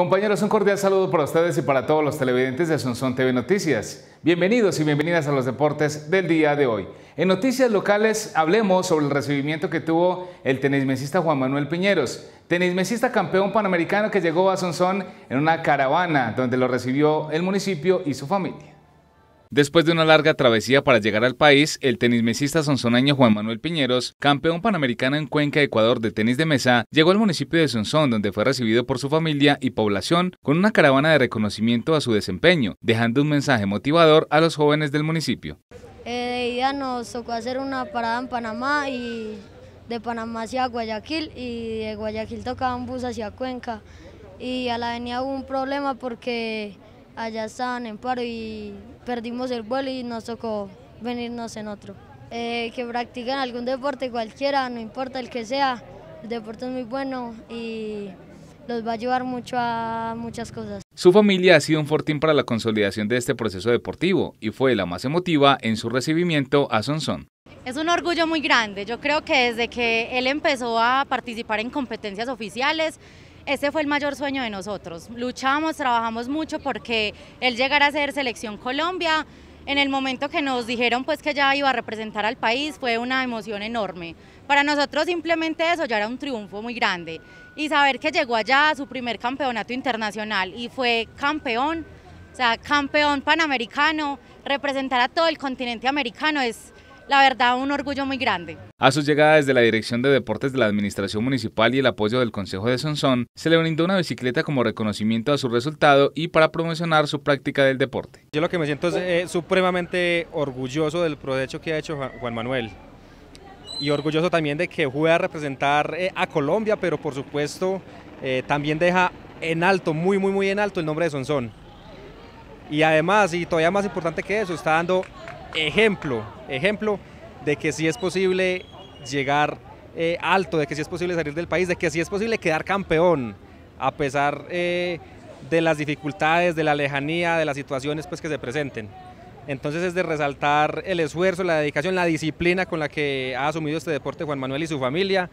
Compañeros, un cordial saludo para ustedes y para todos los televidentes de Sonson TV Noticias. Bienvenidos y bienvenidas a los deportes del día de hoy. En noticias locales hablemos sobre el recibimiento que tuvo el tenismesista Juan Manuel Piñeros, tenismesista campeón panamericano que llegó a Sonsón en una caravana donde lo recibió el municipio y su familia. Después de una larga travesía para llegar al país, el tenismesista sonsonaño Juan Manuel Piñeros, campeón panamericano en Cuenca, Ecuador de tenis de mesa, llegó al municipio de Sonsón, donde fue recibido por su familia y población con una caravana de reconocimiento a su desempeño, dejando un mensaje motivador a los jóvenes del municipio. Eh, de ida nos tocó hacer una parada en Panamá y de Panamá hacia Guayaquil y de Guayaquil tocaba un bus hacia Cuenca y a la avenida hubo un problema porque allá estaban en paro y perdimos el vuelo y nos tocó venirnos en otro. Eh, que practiquen algún deporte cualquiera, no importa el que sea, el deporte es muy bueno y los va a ayudar mucho a muchas cosas. Su familia ha sido un fortín para la consolidación de este proceso deportivo y fue la más emotiva en su recibimiento a Sonson. Es un orgullo muy grande, yo creo que desde que él empezó a participar en competencias oficiales, ese fue el mayor sueño de nosotros. Luchamos, trabajamos mucho porque él llegar a ser selección Colombia. En el momento que nos dijeron pues que ya iba a representar al país fue una emoción enorme. Para nosotros simplemente eso ya era un triunfo muy grande y saber que llegó allá a su primer campeonato internacional y fue campeón, o sea, campeón panamericano, representar a todo el continente americano es la verdad un orgullo muy grande. A su llegada desde la Dirección de Deportes de la Administración Municipal y el apoyo del Consejo de Sonsón, se le brindó una bicicleta como reconocimiento a su resultado y para promocionar su práctica del deporte. Yo lo que me siento es eh, supremamente orgulloso del provecho que ha hecho Juan Manuel y orgulloso también de que a representar eh, a Colombia, pero por supuesto eh, también deja en alto, muy, muy, muy en alto el nombre de Sonsón. Y además, y todavía más importante que eso, está dando ejemplo, ejemplo de que sí es posible llegar eh, alto, de que sí es posible salir del país, de que sí es posible quedar campeón, a pesar eh, de las dificultades, de la lejanía, de las situaciones pues, que se presenten. Entonces es de resaltar el esfuerzo, la dedicación, la disciplina con la que ha asumido este deporte Juan Manuel y su familia.